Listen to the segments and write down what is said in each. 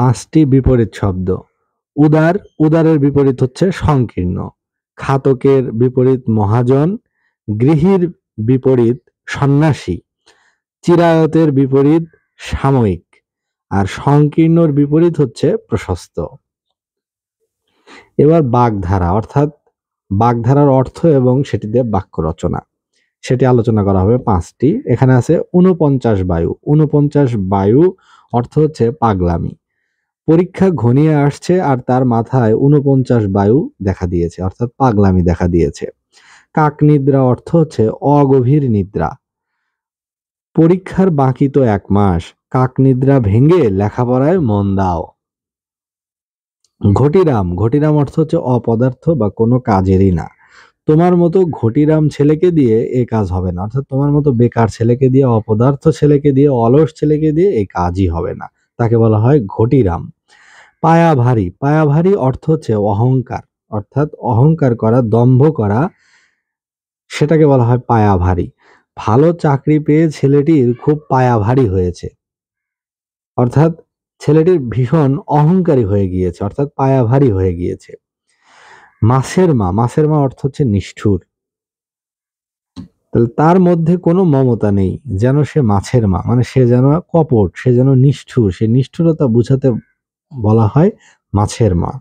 পাঁচটি বিপরীত শব্দ উদার উদারের বিপরীত হচ্ছে সংকীর্ণ খাতকের বিপরীত মহাজন গৃহীর বিপরীত সন্ন্যাসী চিরায়তের বিপরীত সাময়িক আর সংকীর্ণর বিপরীত হচ্ছে প্রশস্ত এবার বাগধারা অর্থাৎ বাগধারার অর্থ এবং সেটিতে বাক্য রচনা সেটি আলোচনা করা হবে পাঁচটি এখানে আছে উনপঞ্চাশ বায়ু উনপঞ্চাশ বায়ু অর্থ হচ্ছে পাগলামি পরীক্ষা ঘনিয়ে আসছে আর তার মাথায় উনপঞ্চাশ বায়ু দেখা দিয়েছে অর্থাৎ পাগলামি দেখা দিয়েছে কাক নিদ্রা অর্থ হচ্ছে অগভীর নিদ্রা পরীক্ষার বাকি তো এক মাস কাক নিদ্রা ভেঙে লেখাপড়ায় মন দাও ঘটিরাম ঘটিরাম অর্থ হচ্ছে অপদার্থ বা কোনো কাজেরই না তোমার মতো ঘটিরাম ছেলেকে দিয়ে এ কাজ হবে না অর্থাৎ তোমার মতো বেকার ছেলেকে দিয়ে অপদার্থ ছেলেকে দিয়ে অলস ছেলেকে দিয়ে এই কাজই হবে না তাকে বলা হয় ঘটিরাম পায়া ভারী পায়া ভারী অর্থ হচ্ছে অহংকার অর্থাৎ অহংকার করা দম্ভ করা সেটাকে বলা হয় পায়া ভারী ভালো চাকরি পেয়ে ছেলেটির খুব পায়া ভারী হয়েছে অর্থাৎ ছেলেটির ভীষণ অহংকারী হয়ে গিয়েছে অর্থাৎ পায়া ভারী হয়ে গিয়েছে মাছের মা মাছের মা অর্থ হচ্ছে নিষ্ঠুর তাহলে তার মধ্যে কোনো মমতা নেই যেন সে মাছের মা মানে সে যেন কপট সে যেন নিষ্ঠুর সে নিষ্ঠুরতা বুঝাতে বলা হয় মাছের মা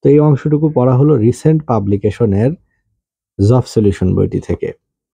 তো এই অংশটুকু পড়া হলো রিসেন্ট পাবলিকেশনের জব সলিউশন বইটি থেকে